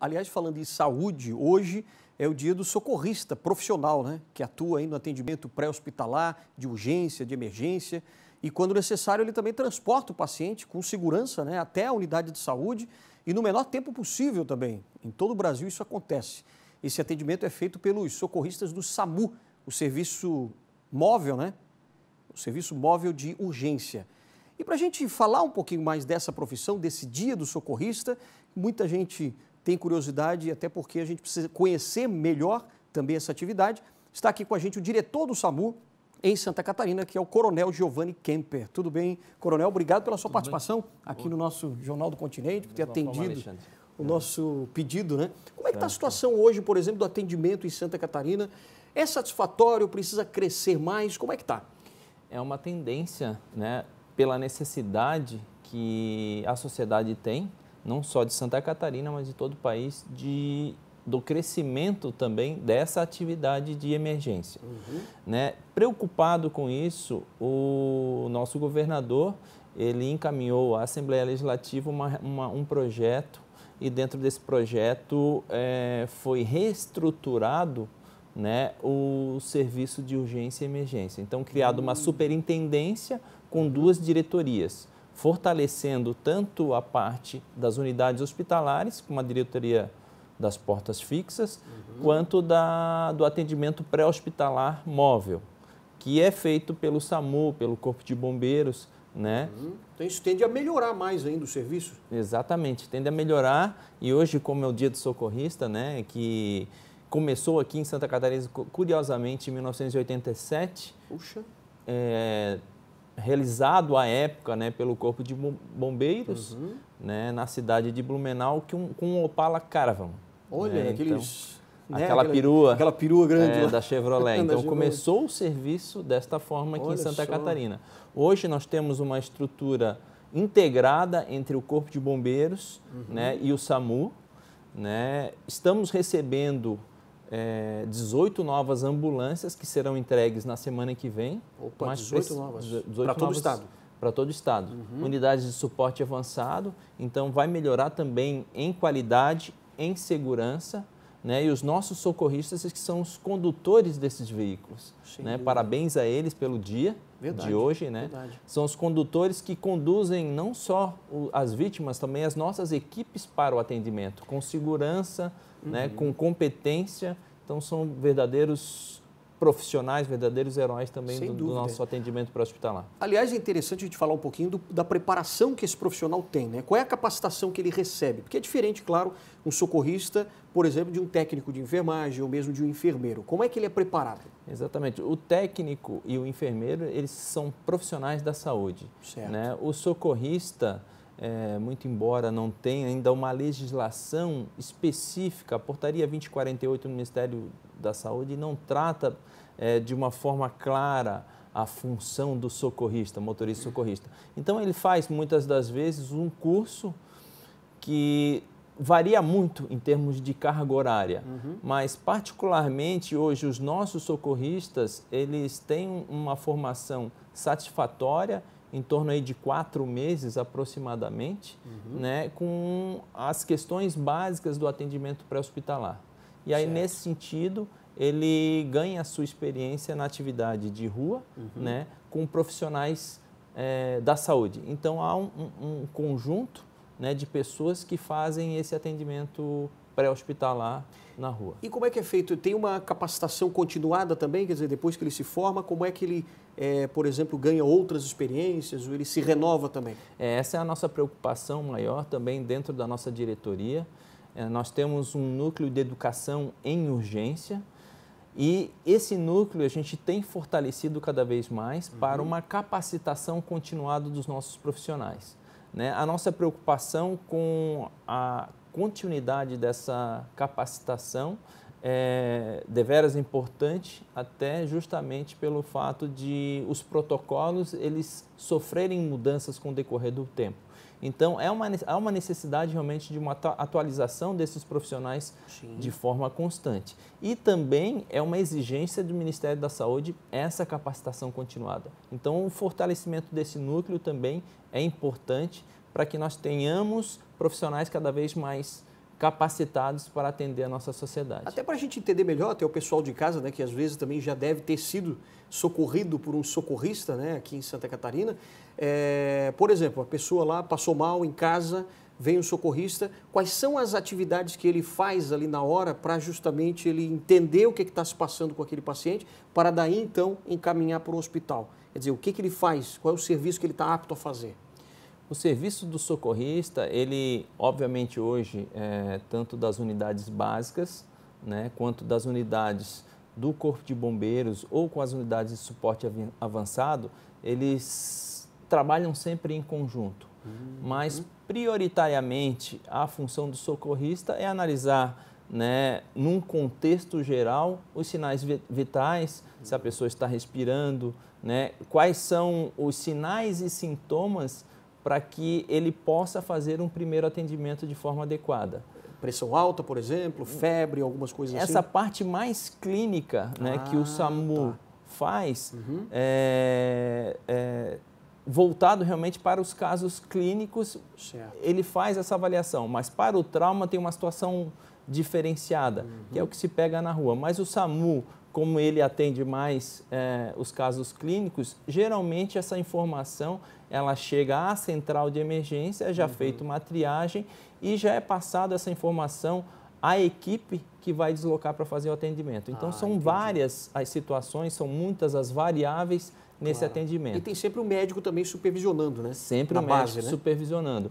Aliás, falando em saúde, hoje é o dia do socorrista profissional, né? Que atua no atendimento pré-hospitalar, de urgência, de emergência. E quando necessário, ele também transporta o paciente com segurança né, até a unidade de saúde e no menor tempo possível também. Em todo o Brasil isso acontece. Esse atendimento é feito pelos socorristas do SAMU, o serviço móvel, né? O serviço móvel de urgência. E para a gente falar um pouquinho mais dessa profissão, desse dia do socorrista, muita gente tem curiosidade, até porque a gente precisa conhecer melhor também essa atividade, está aqui com a gente o diretor do SAMU em Santa Catarina, que é o Coronel Giovanni Kemper. Tudo bem, Coronel? Obrigado pela sua Tudo participação bem? aqui Boa. no nosso Jornal do Continente, por ter atendido forma, o nosso pedido, né? Como é que está a situação hoje, por exemplo, do atendimento em Santa Catarina? É satisfatório? Precisa crescer mais? Como é que está? É uma tendência, né, pela necessidade que a sociedade tem não só de Santa Catarina, mas de todo o país, de, do crescimento também dessa atividade de emergência. Uhum. Né? Preocupado com isso, o nosso governador ele encaminhou à Assembleia Legislativa uma, uma, um projeto e dentro desse projeto é, foi reestruturado né, o serviço de urgência e emergência. Então, criado uma hum. superintendência com duas diretorias fortalecendo tanto a parte das unidades hospitalares, com a diretoria das portas fixas, uhum. quanto da, do atendimento pré-hospitalar móvel, que é feito pelo SAMU, pelo Corpo de Bombeiros, né? Uhum. Então isso tende a melhorar mais ainda o serviço? Exatamente, tende a melhorar e hoje como é o dia do socorrista, né, que começou aqui em Santa Catarina curiosamente em 1987. Puxa. É, realizado à época né, pelo Corpo de Bombeiros uhum. né, na cidade de Blumenau que um, com um Opala Caravan. Olha, né? aqueles... Então, né? aquela, aquela, perua. Aquela perua grande. É, da Chevrolet. então da começou o serviço desta forma aqui Olha em Santa só. Catarina. Hoje nós temos uma estrutura integrada entre o Corpo de Bombeiros uhum. né, e o SAMU. Né? Estamos recebendo é, 18 novas ambulâncias que serão entregues na semana que vem. Opa, mais 18 novas. 18 para todo o estado. Para todo o estado. Uhum. Unidades de suporte avançado, então vai melhorar também em qualidade, em segurança né, e os nossos socorristas que são os condutores desses veículos. Né? Parabéns a eles pelo dia verdade, de hoje. Né? Verdade. São os condutores que conduzem não só as vítimas, também as nossas equipes para o atendimento, com segurança, né? uhum. né, com competência. Então, são verdadeiros profissionais, verdadeiros heróis também do, do, nosso atendimento para o hospitalar. Aliás, é interessante a gente falar um pouquinho do, da preparação que esse profissional tem, né? Qual é a capacitação que ele recebe? Porque é diferente, claro, um socorrista, por exemplo, de um técnico de enfermagem ou mesmo de um enfermeiro. Como é que ele é preparado? Exatamente. O técnico e o enfermeiro, eles são profissionais da saúde. Certo. Né? O socorrista... É, muito embora não tenha ainda uma legislação específica, a portaria 2048 do Ministério da saúde e não trata é, de uma forma clara a função do socorrista, motorista socorrista. Então ele faz muitas das vezes um curso que varia muito em termos de carga horária, uhum. mas particularmente hoje os nossos socorristas eles têm uma formação satisfatória em torno aí de quatro meses aproximadamente, uhum. né, com as questões básicas do atendimento pré-hospitalar. E aí, certo. nesse sentido, ele ganha a sua experiência na atividade de rua, uhum. né, com profissionais é, da saúde. Então, há um, um, conjunto né, de pessoas que fazem esse atendimento pré-hospitalar na rua. E como é que é feito? Tem uma capacitação continuada também? Quer dizer, depois que ele se forma, como é que ele, é, por exemplo, ganha outras experiências ou ele se renova também? É, essa é a nossa preocupação maior também dentro da nossa diretoria. É, nós temos um núcleo de educação em urgência e esse núcleo a gente tem fortalecido cada vez mais uhum. para uma capacitação continuada dos nossos profissionais. Né? A nossa preocupação com a continuidade dessa capacitação é deveras importante, até justamente pelo fato de os protocolos eles sofrerem mudanças com o decorrer do tempo. Então, é uma, há uma necessidade realmente de uma atualização desses profissionais Sim. de forma constante. E também é uma exigência do Ministério da Saúde essa capacitação continuada. Então, o fortalecimento desse núcleo também é importante para que nós tenhamos profissionais cada vez mais capacitados para atender a nossa sociedade. Até para a gente entender melhor, até o pessoal de casa, né, que às vezes também já deve ter sido socorrido por um socorrista né, aqui em Santa Catarina. É, por exemplo, a pessoa lá passou mal em casa, vem o socorrista, quais são as atividades que ele faz ali na hora para justamente ele entender o que é está se passando com aquele paciente, para daí então encaminhar para o hospital? Quer dizer, o que, que ele faz, qual é o serviço que ele está apto a fazer? O serviço do socorrista, ele, obviamente, hoje, é, tanto das unidades básicas, né, quanto das unidades do Corpo de Bombeiros ou com as unidades de suporte avançado, eles trabalham sempre em conjunto. Uhum. Mas, prioritariamente, a função do socorrista é analisar, né, num contexto geral, os sinais vitais, se a uhum. pessoa está respirando, né, quais são os sinais e sintomas para que ele possa fazer um primeiro atendimento de forma adequada. Pressão alta, por exemplo, febre, algumas coisas Essa assim? Essa parte mais clínica né, ah, que o ah, SAMU tá. faz uhum. é, é, voltado realmente para os casos clínicos, certo. ele faz essa avaliação. Mas para o trauma tem uma situação diferenciada, uhum. que é o uhum. que se pega na rua. Mas o SAMU, como ele atende mais é, os casos clínicos, geralmente essa informação ela chega à central de emergência, é já uhum. feita uma triagem e já é passada essa informação à equipe que vai deslocar para fazer o atendimento. Então ah, são entendi. várias as situações, são muitas as variáveis nesse claro. atendimento. E tem sempre o um médico também supervisionando, né? Sempre Na médico base, né? supervisionando.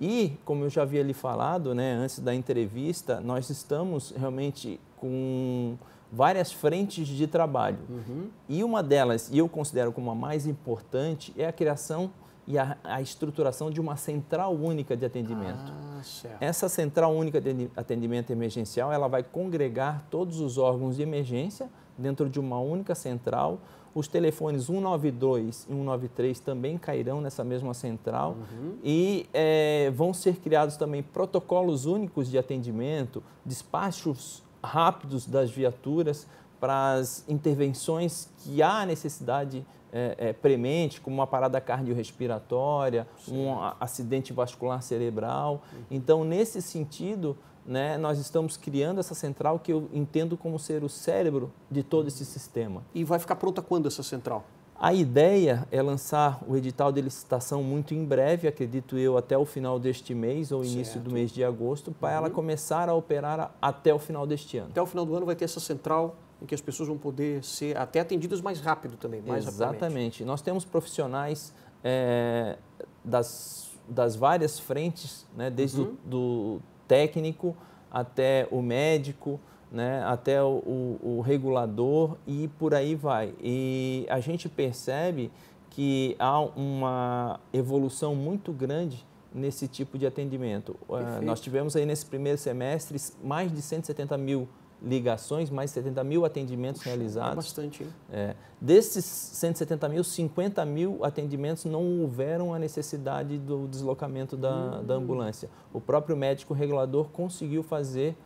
E, como eu já havia lhe falado, né, antes da entrevista, nós estamos realmente com várias frentes de trabalho. Uhum. E uma delas, e eu considero como a mais importante, é a criação e a, a estruturação de uma central única de atendimento. Ah, Essa central única de atendimento emergencial, ela vai congregar todos os órgãos de emergência dentro de uma única central. Os telefones 192 e 193 também cairão nessa mesma central uhum. e é, vão ser criados também protocolos únicos de atendimento, despachos rápidos das viaturas para as intervenções que há necessidade é, é, premente, como uma parada cardiorrespiratória, Sim. um acidente vascular cerebral. Então, nesse sentido, né, nós estamos criando essa central que eu entendo como ser o cérebro de todo esse sistema. E vai ficar pronta quando essa central? A ideia é lançar o edital de licitação muito em breve, acredito eu, até o final deste mês ou início certo. do mês de agosto, para uhum. ela começar a operar até o final deste ano. Até o final do ano vai ter essa central em que as pessoas vão poder ser até atendidas mais rápido também, mais Exatamente. Rapidamente. Nós temos profissionais é, das, das várias frentes, né, desde uhum. o do técnico até o médico, né, até o, o, regulador e por aí vai. E a gente percebe que há uma evolução muito grande nesse tipo de atendimento. Uh, nós tivemos aí nesse primeiro semestre mais de 170 mil ligações, mais 70 mil atendimentos Puxa, é realizados. É bastante. É. Desses 170 mil, 50 mil atendimentos não houveram a necessidade do deslocamento da, hum. da ambulância. O próprio médico regulador conseguiu fazer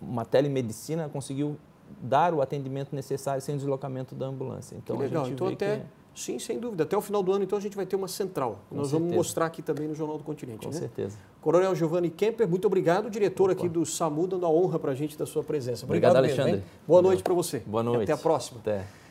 uma telemedicina, conseguiu dar o atendimento necessário sem deslocamento da ambulância. Então, que legal. A gente então, até... Que Sim, sem dúvida. Até o final do ano, então, a gente vai ter uma central. Com Nós certeza. vamos mostrar aqui também no Jornal do Continente. Com né? certeza. Coronel Giovanni Kemper, muito obrigado, diretor Opa. aqui do SAMU, dando a honra para a gente da sua presença. Obrigado, obrigado Alexandre. Mesmo, Boa noite para você. Boa noite. E até a próxima. Até.